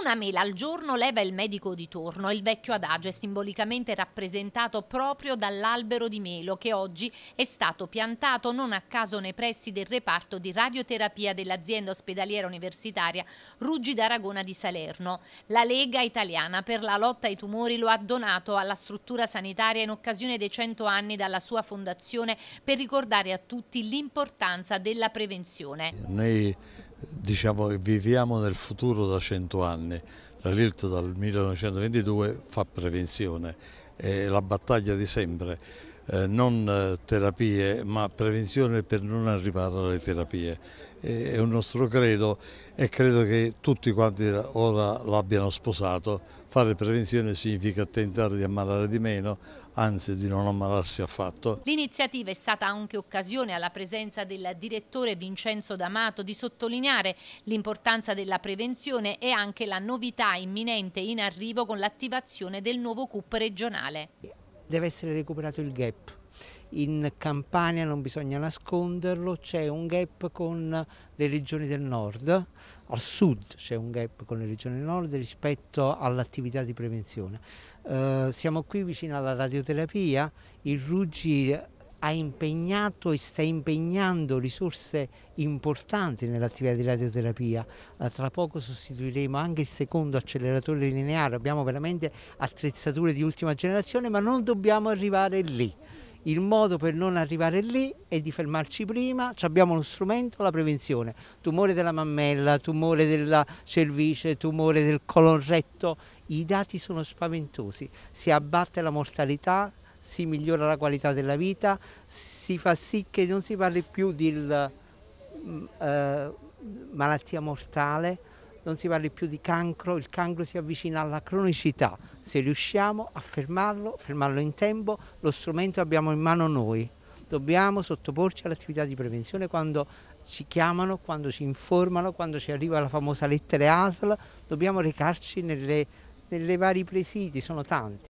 Una mela al giorno leva il medico di torno. Il vecchio adagio è simbolicamente rappresentato proprio dall'albero di melo che oggi è stato piantato non a caso nei pressi del reparto di radioterapia dell'azienda ospedaliera universitaria Ruggi d'Aragona di Salerno. La Lega Italiana per la lotta ai tumori lo ha donato alla struttura sanitaria in occasione dei 100 anni dalla sua fondazione per ricordare a tutti l'importanza della prevenzione. Noi diciamo che viviamo nel futuro da 100 anni. La LILT dal 1922 fa prevenzione, è la battaglia di sempre. Eh, non eh, terapie ma prevenzione per non arrivare alle terapie. è un nostro credo e credo che tutti quanti ora l'abbiano sposato. Fare prevenzione significa tentare di ammalare di meno, anzi di non ammalarsi affatto. L'iniziativa è stata anche occasione alla presenza del direttore Vincenzo D'Amato di sottolineare l'importanza della prevenzione e anche la novità imminente in arrivo con l'attivazione del nuovo CUP regionale deve essere recuperato il gap. In Campania non bisogna nasconderlo, c'è un gap con le regioni del nord, al sud c'è un gap con le regioni del nord rispetto all'attività di prevenzione. Eh, siamo qui vicino alla radioterapia, il Ruggi ha impegnato e sta impegnando risorse importanti nell'attività di radioterapia. Eh, tra poco sostituiremo anche il secondo acceleratore lineare, abbiamo veramente attrezzature di ultima generazione, ma non dobbiamo arrivare lì. Il modo per non arrivare lì è di fermarci prima, abbiamo lo strumento, la prevenzione, tumore della mammella, tumore della cervice, tumore del colon retto, i dati sono spaventosi, si abbatte la mortalità si migliora la qualità della vita, si fa sì che non si parli più di mm, eh, malattia mortale, non si parli più di cancro, il cancro si avvicina alla cronicità, se riusciamo a fermarlo, fermarlo in tempo, lo strumento abbiamo in mano noi, dobbiamo sottoporci all'attività di prevenzione quando ci chiamano, quando ci informano, quando ci arriva la famosa lettera ASL, dobbiamo recarci nelle, nelle vari presidi, sono tanti.